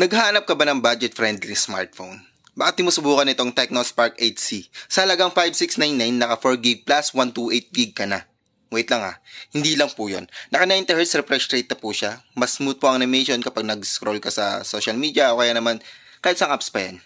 Naghanap ka ba ng budget-friendly smartphone? Bakit mo subukan itong Tecno Spark 8C? Sa halagang 5699, naka 4GB plus 128GB ka na. Wait lang ha, ah. hindi lang po yon. Naka 90Hz refresh rate na po siya. Mas smooth po ang animation kapag nag-scroll ka sa social media o kaya naman kahit sa apps pa yan.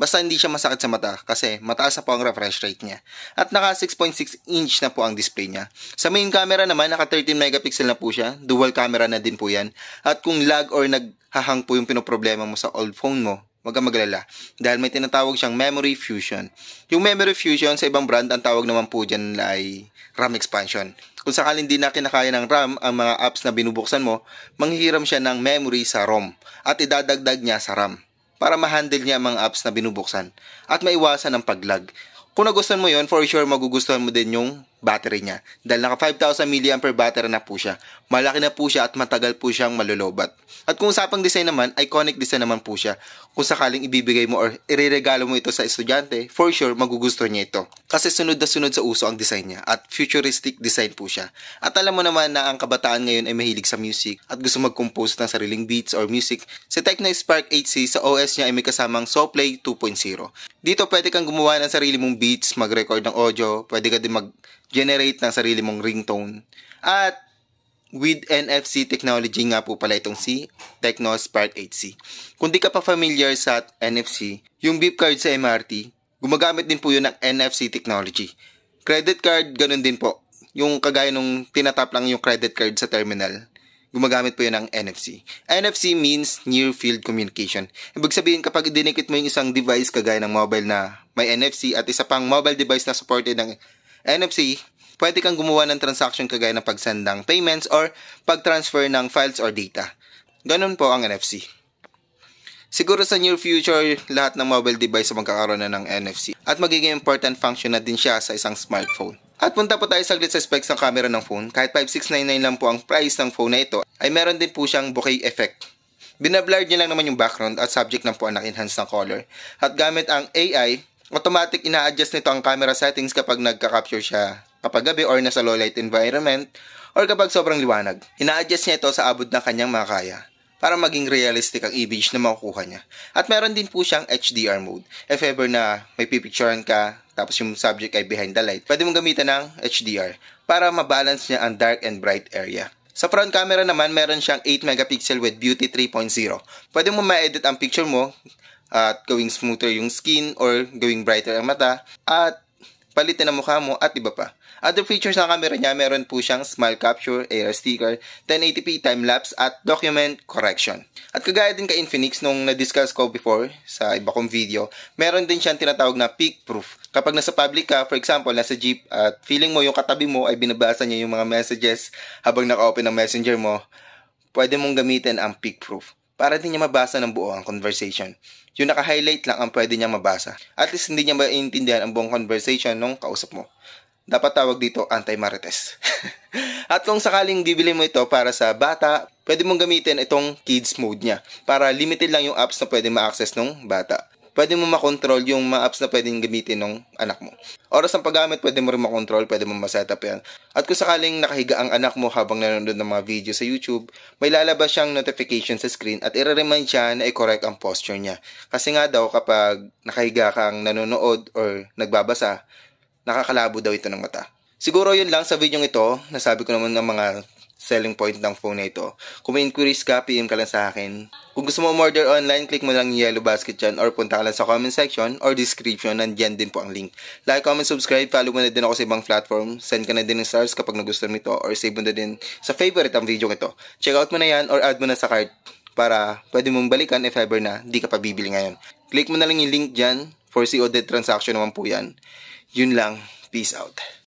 Basta hindi siya masakit sa mata kasi mataas na po ang refresh rate niya. At naka 6.6 inch na po ang display niya. Sa main camera naman, naka 13 megapixel na po siya. Dual camera na din po yan. At kung lag or naghahang po yung pinoproblema mo sa old phone mo, Huwag kang maglala dahil may tinatawag siyang memory fusion. Yung memory fusion sa ibang brand, ang tawag naman po dyan ay RAM expansion. Kung sakaling hindi na kinakaya ng RAM ang mga apps na binubuksan mo, manghihiram siya ng memory sa ROM at idadagdag niya sa RAM para ma-handle niya mga apps na binubuksan at maiwasan ang paglag. Kung nagustuhan mo yon for sure magugustuhan mo din yung battery niya. Dahil naka 5,000 mAh battery na po siya. Malaki na po siya at matagal po siyang malulobat. At kung usapang design naman, iconic design naman po siya. Kung sakaling ibibigay mo or ireregalo mo ito sa estudyante, for sure magugusto niya ito. Kasi sunod na sunod sa uso ang design niya at futuristic design po siya. At alam mo naman na ang kabataan ngayon ay mahilig sa music at gusto mag-compose ng sariling beats or music. Si Tecno Spark 8C sa OS niya ay may kasamang Soplay 2.0. Dito pwede kang gumawa ng sarili mong beats, mag-record ng audio, pwede ka din mag generate ng sarili mong ringtone. At with NFC technology nga po pala itong si Tecno Spark 8C. Kung di ka pa familiar sa NFC, yung beep card sa MRT, gumagamit din po yun ng NFC technology. Credit card, ganun din po. Yung kagaya nung tinatap lang yung credit card sa terminal, gumagamit po yun ng NFC. NFC means Near Field Communication. Ibig sabihin kapag dinikit mo yung isang device kagaya ng mobile na may NFC at isa pang mobile device na supported ng NFC, pwede kang gumawa ng transaction kagaya ng pagsend ng payments or pag-transfer ng files or data. Ganun po ang NFC. Siguro sa near future, lahat ng mobile device magkakaroon na ng NFC at magiging important function na din siya sa isang smartphone. At punta po tayo saglit sa specs ng camera ng phone. Kahit 5699 lang po ang price ng phone na ito, ay meron din po siyang bokeh effect. Binablurred niya lang naman yung background at subject lang po ang nag-enhance ng color. At gamit ang AI, automatic ina-adjust nito ang camera settings kapag nagka-capture siya kapag gabi or nasa low light environment or kapag sobrang liwanag. Ina-adjust niya ito sa abot na kanyang makaya para maging realistic ang image na makukuha niya. At meron din po siyang HDR mode. If ever na may pipicturean ka, tapos yung subject ay behind the light, pwede mong gamitan ng HDR para mabalance niya ang dark and bright area. Sa front camera naman, meron siyang 8 megapixel with beauty 3.0. Pwede mo ma-edit ang picture mo at gawing smoother yung skin or gawing brighter ang mata at palitan ang mukha mo at iba pa. Other features ng camera niya, meron po siyang smile capture, AR sticker, 1080p time-lapse at document correction. At kagaya din kay Infinix nung na-discuss ko before sa iba kong video, meron din siyang tinatawag na peak proof. Kapag nasa public ka, for example, nasa jeep at feeling mo yung katabi mo ay binabasa niya yung mga messages habang naka-open ang messenger mo, pwede mong gamitin ang peak proof para din niya mabasa ng buo ang conversation. Yung naka-highlight lang ang pwede niyang mabasa. At least hindi niya maiintindihan ang buong conversation nung kausap mo. Dapat tawag dito anti-marites. At kung sakaling bibili mo ito para sa bata, pwede mong gamitin itong kids mode niya para limited lang yung apps na pwede ma-access ng bata pwede mo makontrol yung mga apps na pwedeng gamitin ng anak mo. Oras ng paggamit, pwede mo rin makontrol, pwede mo maset up yan. At kung sakaling nakahiga ang anak mo habang nanonood ng mga video sa YouTube, may lalabas siyang notification sa screen at i-remind siya na i-correct ang posture niya. Kasi nga daw kapag nakahiga kang nanonood or nagbabasa, nakakalabo daw ito ng mata. Siguro yun lang sa video ito. Nasabi ko naman ng mga selling point ng phone na ito. Kung may inquiries ka, PM ka lang sa akin. Kung gusto mo order online, click mo lang yung yellow basket dyan or punta ka lang sa comment section or description. Nandiyan din po ang link. Like, comment, subscribe, follow mo na din ako sa ibang platform. Send ka na din ng stars kapag nagustuhan mo ito or save mo na din sa favorite ang video ito. Check out mo na yan or add mo na sa cart para pwede mong balikan if ever na di ka pa bibili ngayon. Click mo na lang yung link dyan for COD transaction naman po yan. Yun lang. Peace out.